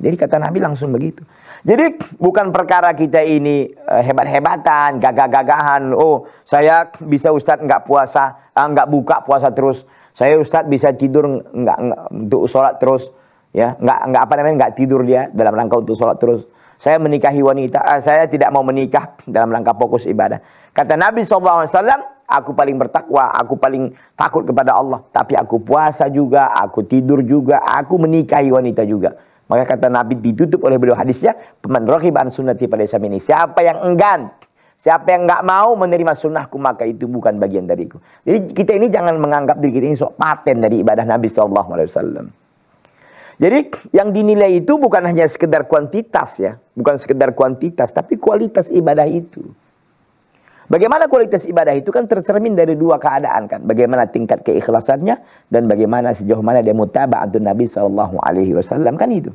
Jadi kata Nabi langsung begitu. Jadi bukan perkara kita ini eh, hebat-hebatan, gagah-gagahan. Oh, saya bisa Ustadz nggak puasa, ah, nggak buka puasa terus. Saya Ustadz bisa tidur nggak untuk sholat terus, ya nggak nggak apa namanya nggak tidur dia dalam rangka untuk sholat terus. Saya menikahi wanita, ah, saya tidak mau menikah dalam rangka fokus ibadah. Kata Nabi saw, aku paling bertakwa, aku paling takut kepada Allah. Tapi aku puasa juga, aku tidur juga, aku menikahi wanita juga. Maka kata Nabi ditutup oleh beliau hadisnya, "Peman an sunnati pada ini." Siapa yang enggan, siapa yang enggak mau menerima sunnahku maka itu bukan bagian dariku. Jadi kita ini jangan menganggap diri kita ini sok paten dari ibadah Nabi saw. Jadi yang dinilai itu bukan hanya sekedar kuantitas ya, bukan sekedar kuantitas, tapi kualitas ibadah itu. Bagaimana kualitas ibadah itu kan tercermin dari dua keadaan kan. Bagaimana tingkat keikhlasannya dan bagaimana sejauh mana dia mutaba'atun Nabi Shallallahu alaihi wasallam kan itu.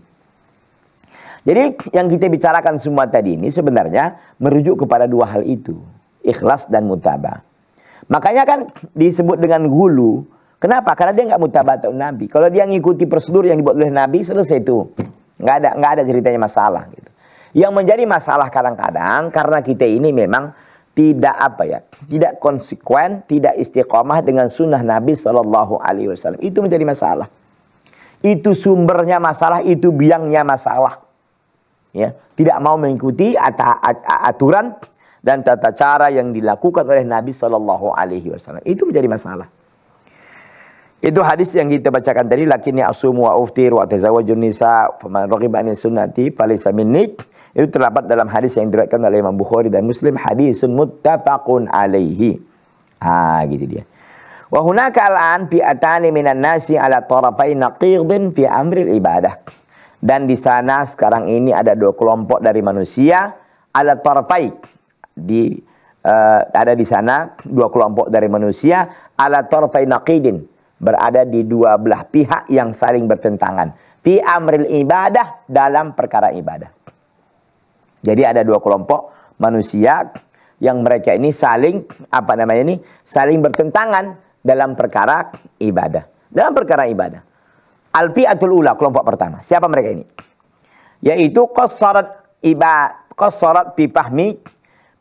Jadi yang kita bicarakan semua tadi ini sebenarnya merujuk kepada dua hal itu. Ikhlas dan mutaba. Makanya kan disebut dengan gulu. Kenapa? Karena dia nggak atau Nabi. Kalau dia ngikuti prosedur yang dibuat oleh Nabi selesai itu. Nggak ada, nggak ada ceritanya masalah gitu. Yang menjadi masalah kadang-kadang karena kita ini memang tidak apa ya, tidak konsekuen, tidak istiqomah dengan sunnah Nabi Shallallahu Alaihi Wasallam. Itu menjadi masalah. Itu sumbernya masalah, itu biangnya masalah. Ya, tidak mau mengikuti aturan dan tata cara yang dilakukan oleh Nabi Shallallahu Alaihi Wasallam. Itu menjadi masalah. Itu hadis yang kita bacakan tadi. Lakinnya asumu wa uftir wa tazawajun nisa. Faman raghiba sunnati falisa minnik. Itu terdapat dalam hadis yang diriwayatkan oleh Imam Bukhari dan Muslim hadisun muttafaqun alaihi. Ah gitu dia. Wa hunaka al'an atani minan nasi ala tarafai naqidin fi amril ibadah. Dan di sana sekarang ini ada dua kelompok dari manusia ala tarafai di uh, ada di sana dua kelompok dari manusia ala tarafai naqidin berada di dua belah pihak yang saling bertentangan fi amril ibadah dalam perkara ibadah. Jadi ada dua kelompok manusia yang mereka ini saling apa namanya ini saling bertentangan dalam perkara ibadah. Dalam perkara ibadah. Alfiatul ula kelompok pertama. Siapa mereka ini? Yaitu qassarat iba qassarat bi fahmi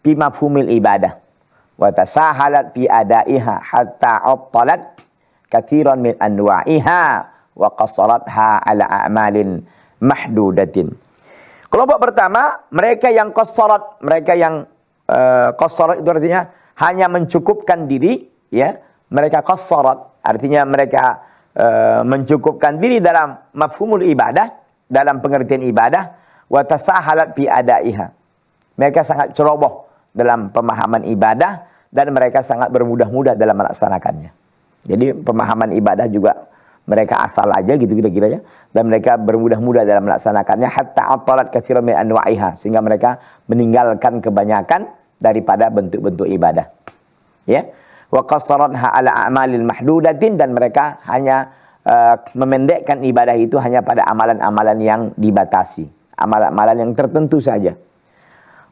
bi mafhumil ibadah wa tasahalat fi adaiha hatta attalat kathiran min anwa'iha wa ha ala a'malin mahdudatin. Kelompok pertama, mereka yang kosorot, mereka yang uh, eh, kosorot itu artinya hanya mencukupkan diri, ya. Mereka kosorot, artinya mereka uh, mencukupkan diri dalam mafhumul ibadah, dalam pengertian ibadah, wa tasahalat fi adaiha. Mereka sangat ceroboh dalam pemahaman ibadah dan mereka sangat bermudah-mudah dalam melaksanakannya. Jadi pemahaman ibadah juga mereka asal aja gitu kira ya dan mereka bermudah-mudah dalam melaksanakannya hatta atalat katsiran min anwa'iha sehingga mereka meninggalkan kebanyakan daripada bentuk-bentuk ibadah ya wa qasaratha ala amalil mahdudatin dan mereka hanya uh, memendekkan ibadah itu hanya pada amalan-amalan yang dibatasi amalan-amalan yang tertentu saja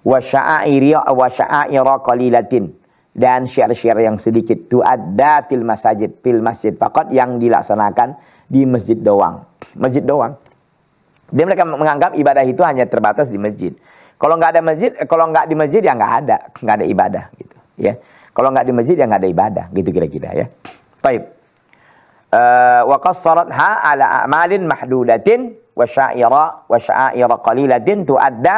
wa sya'aira wa sya'aira qalilatin dan syiar-syiar yang sedikit tu ada fil masjid fil masjid fakot yang dilaksanakan di masjid doang. Masjid doang. Dia mereka menganggap ibadah itu hanya terbatas di masjid. Kalau nggak ada masjid, kalau nggak di masjid ya nggak ada, nggak ada ibadah gitu. Ya, kalau nggak di masjid ya nggak ada ibadah gitu kira-kira ya. Taib. Eh, wa ha ala a'malin mahdudatin wa syaira wa syaira qalilatin tuadda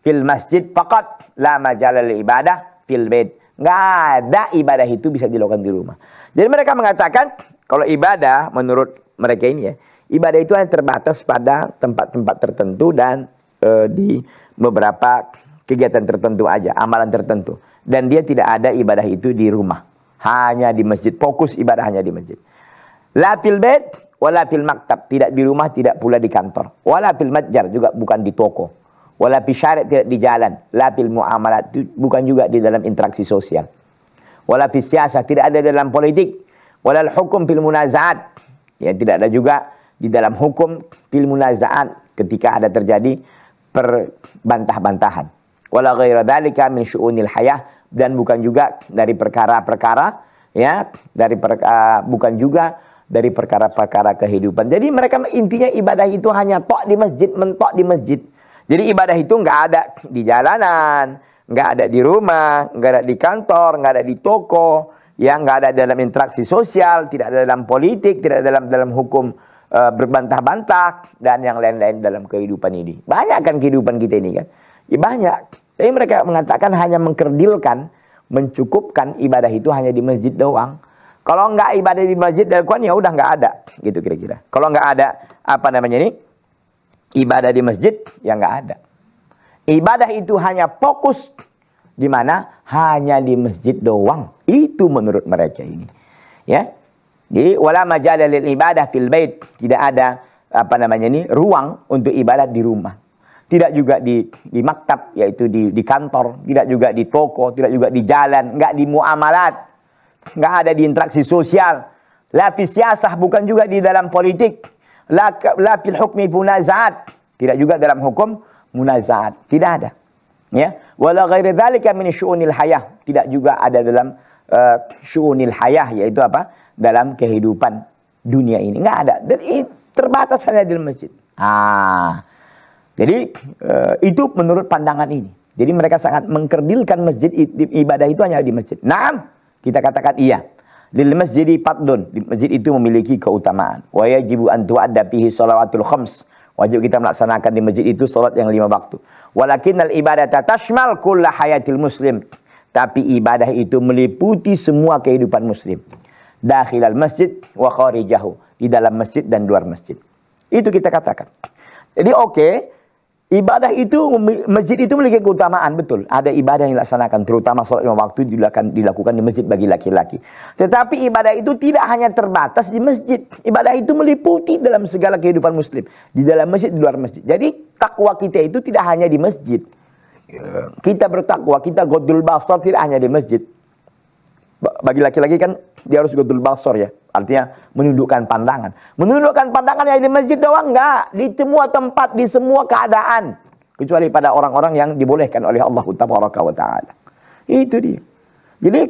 fil masjid faqat la majalal ibadah fil bait Nggak ada ibadah itu bisa dilakukan di rumah. Jadi mereka mengatakan kalau ibadah menurut mereka ini ya, ibadah itu hanya terbatas pada tempat-tempat tertentu dan e, di beberapa kegiatan tertentu aja, amalan tertentu. Dan dia tidak ada ibadah itu di rumah, hanya di masjid. Fokus ibadah hanya di masjid. La fil bed, wala fil maktab, tidak di rumah, tidak pula di kantor. Wala fil juga bukan di toko. Wala bisyarat tidak di jalan. La fil muamalat. Bukan juga di dalam interaksi sosial. Wala bisyasah. Tidak ada di dalam politik. Wala hukum ilmu munazaat. Ya, tidak ada juga di dalam hukum ilmu munazaat. Ketika ada terjadi perbantah-bantahan. Wala ghaira dhalika min syu'unil hayah. Dan bukan juga dari perkara-perkara. Ya, dari perkara, ah, bukan juga dari perkara-perkara kehidupan. Jadi mereka intinya ibadah itu hanya tok di masjid, mentok di masjid. Jadi ibadah itu nggak ada di jalanan, nggak ada di rumah, nggak ada di kantor, nggak ada di toko, yang nggak ada dalam interaksi sosial, tidak ada dalam politik, tidak ada dalam dalam hukum e, berbantah-bantah dan yang lain-lain dalam kehidupan ini. Banyak kan kehidupan kita ini kan? Ya, banyak. Jadi mereka mengatakan hanya mengkerdilkan, mencukupkan ibadah itu hanya di masjid doang. Kalau nggak ibadah di masjid dan ya udah nggak ada gitu kira-kira. Kalau nggak ada apa namanya ini Ibadah di masjid ya nggak ada. Ibadah itu hanya fokus di mana hanya di masjid doang. Itu menurut mereka ini. Ya. di wala majala ibadah fil bait, tidak ada apa namanya ini ruang untuk ibadah di rumah. Tidak juga di di maktab yaitu di di kantor, tidak juga di toko, tidak juga di jalan, enggak di muamalat. Enggak ada di interaksi sosial. Lapis siasah bukan juga di dalam politik. La, la fil hukmi munazaat. Tidak juga dalam hukum munazaat. Tidak ada. Ya. Wala ghairi dzalika min syu'unil hayah. Tidak juga ada dalam uh, syu'unil hayah yaitu apa? Dalam kehidupan dunia ini. Enggak ada. Dan terbatas hanya di masjid. Ah. Jadi uh, itu menurut pandangan ini. Jadi mereka sangat mengkerdilkan masjid ibadah itu hanya di masjid. Naam, kita katakan iya. Lil masjidi fadlun. Masjid itu memiliki keutamaan. Wa yajibu an tu'adda fihi shalawatul khams. Wajib kita melaksanakan di masjid itu salat yang lima waktu. Walakin al ibadata tashmal kulla hayatil muslim. Tapi ibadah itu meliputi semua kehidupan muslim. Dakhilal masjid wa kharijahu. Di dalam masjid dan luar masjid. Itu kita katakan. Jadi oke, okay, Ibadah itu, masjid itu memiliki keutamaan, betul. Ada ibadah yang dilaksanakan, terutama sholat lima waktu dilakukan, dilakukan di masjid bagi laki-laki. Tetapi ibadah itu tidak hanya terbatas di masjid. Ibadah itu meliputi dalam segala kehidupan muslim. Di dalam masjid, di luar masjid. Jadi takwa kita itu tidak hanya di masjid. Kita bertakwa, kita godul basar tidak hanya di masjid. Bagi laki-laki kan dia harus godul basar ya. Artinya menundukkan pandangan. Menundukkan pandangan ya di masjid doang enggak, di semua tempat, di semua keadaan. Kecuali pada orang-orang yang dibolehkan oleh Allah taala. Itu dia. Jadi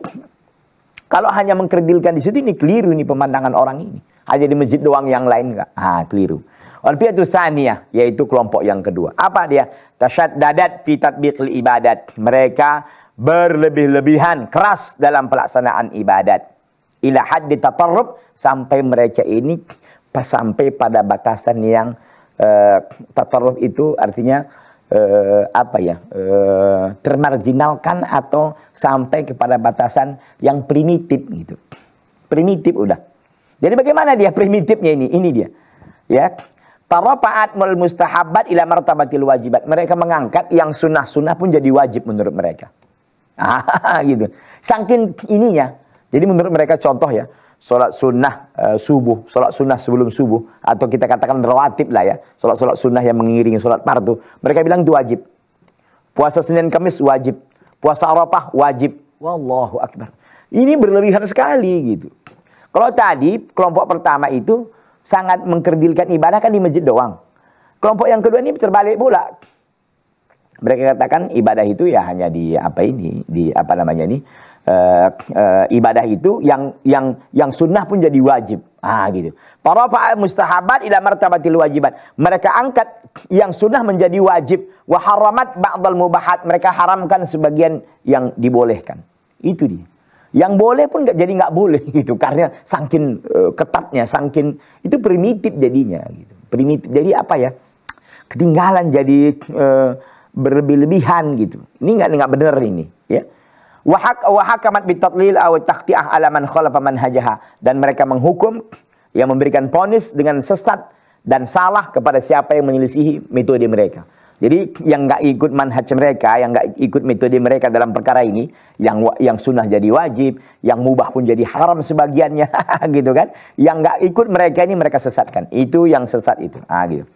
kalau hanya mengkerdilkan di situ ini keliru nih pemandangan orang ini. Hanya di masjid doang yang lain enggak. Ah, keliru. Alfiyatu saniyah yaitu kelompok yang kedua. Apa dia? Tasyaddadat fi tatbiqil ibadat. Mereka berlebih-lebihan keras dalam pelaksanaan ibadat ila haddi tatarrub sampai mereka ini pas sampai pada batasan yang uh, tatarrub itu artinya uh, apa ya uh, eh, termarginalkan atau sampai kepada batasan yang primitif gitu primitif udah jadi bagaimana dia primitifnya ini ini dia ya Tarafaat mul mustahabat ila martabatil wajibat. Mereka mengangkat yang sunnah-sunnah pun jadi wajib menurut mereka. [LAUGHS] Ah, gitu. Saking ininya, jadi menurut mereka contoh ya, sholat sunnah e, subuh, sholat sunnah sebelum subuh, atau kita katakan relatif lah ya, sholat-sholat sunnah yang mengiringi sholat fardu. Mereka bilang itu wajib. Puasa Senin Kamis wajib. Puasa Arafah wajib. Wallahu akbar. Ini berlebihan sekali gitu. Kalau tadi kelompok pertama itu sangat mengkerdilkan ibadah kan di masjid doang. Kelompok yang kedua ini terbalik pula. Mereka katakan ibadah itu ya hanya di apa ini, di apa namanya ini, uh, ibadah itu yang yang yang sunnah pun jadi wajib. Ah gitu. fa'al mustahabat ila martabatil wajibat. Mereka angkat yang sunnah menjadi wajib wa haramat ba'dal mubahat. Mereka haramkan sebagian yang dibolehkan. Itu dia. Yang boleh pun gak, jadi nggak boleh [LAUGHS] gitu karena sangkin uh, eh, ketatnya, sangkin itu primitif jadinya gitu. Primitif. Jadi apa ya? Ketinggalan jadi uh, berlebih-lebihan gitu. Ini nggak nggak benar ini, ya. Wahak wahakamat bitatlil aw takhti'ah alaman khalafa hajah dan mereka menghukum yang memberikan ponis dengan sesat dan salah kepada siapa yang menyelisihi metode mereka. Jadi yang nggak ikut manhaj mereka, yang nggak ikut metode mereka dalam perkara ini, yang yang sunnah jadi wajib, yang mubah pun jadi haram sebagiannya, [LAUGHS] gitu kan? Yang nggak ikut mereka ini mereka sesatkan. Itu yang sesat itu. Ah gitu.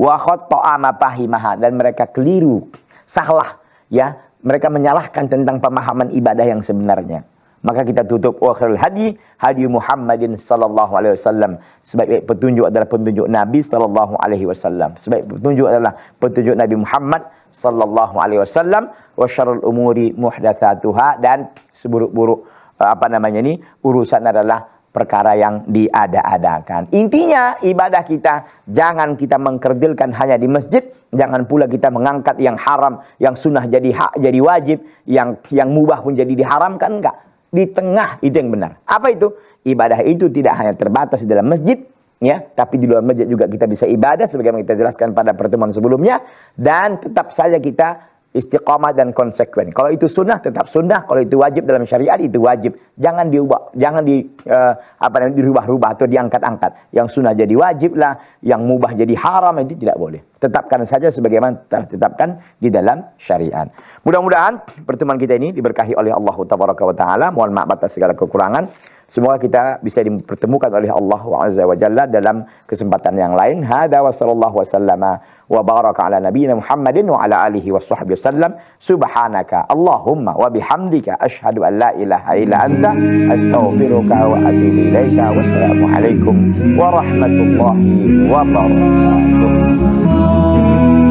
Wahat khotoa mapahimaha dan mereka keliru, salah ya mereka menyalahkan tentang pemahaman ibadah yang sebenarnya. Maka kita tutup akhirul hadi hadi Muhammadin sallallahu alaihi wasallam. sebaik petunjuk adalah petunjuk Nabi sallallahu alaihi wasallam. Sebaik petunjuk adalah petunjuk Nabi Muhammad sallallahu alaihi wasallam wa umuri muhdatsatuha dan seburuk-buruk eh, apa namanya ini urusan adalah perkara yang diada-adakan. Intinya ibadah kita jangan kita mengkerdilkan hanya di masjid, jangan pula kita mengangkat yang haram, yang sunnah jadi hak, jadi wajib, yang yang mubah pun jadi diharamkan enggak. Di tengah itu yang benar. Apa itu? Ibadah itu tidak hanya terbatas di dalam masjid, ya, tapi di luar masjid juga kita bisa ibadah sebagaimana kita jelaskan pada pertemuan sebelumnya dan tetap saja kita istiqamah dan konsekuen. Kalau itu sunnah tetap sunnah, kalau itu wajib dalam syariat itu wajib. Jangan diubah, jangan di uh, apa namanya dirubah-rubah atau diangkat-angkat. Yang sunnah jadi wajib lah, yang mubah jadi haram itu tidak boleh. Tetapkan saja sebagaimana tertetapkan di dalam syariat. Mudah-mudahan pertemuan kita ini diberkahi oleh Allah Taala. Mohon maaf atas segala kekurangan. Semoga kita bisa dipertemukan oleh Allah Azza wa Jalla dalam kesempatan yang lain. Hada wa sallallahu wa sallama wa baraka ala nabiyina Muhammadin wa ala alihi wa sahbihi sallam. Subhanaka Allahumma wa bihamdika ashadu an la ilaha ila anda astaghfiruka wa atubu ilaika wa assalamu alaikum wa rahmatullahi wa barakatuh.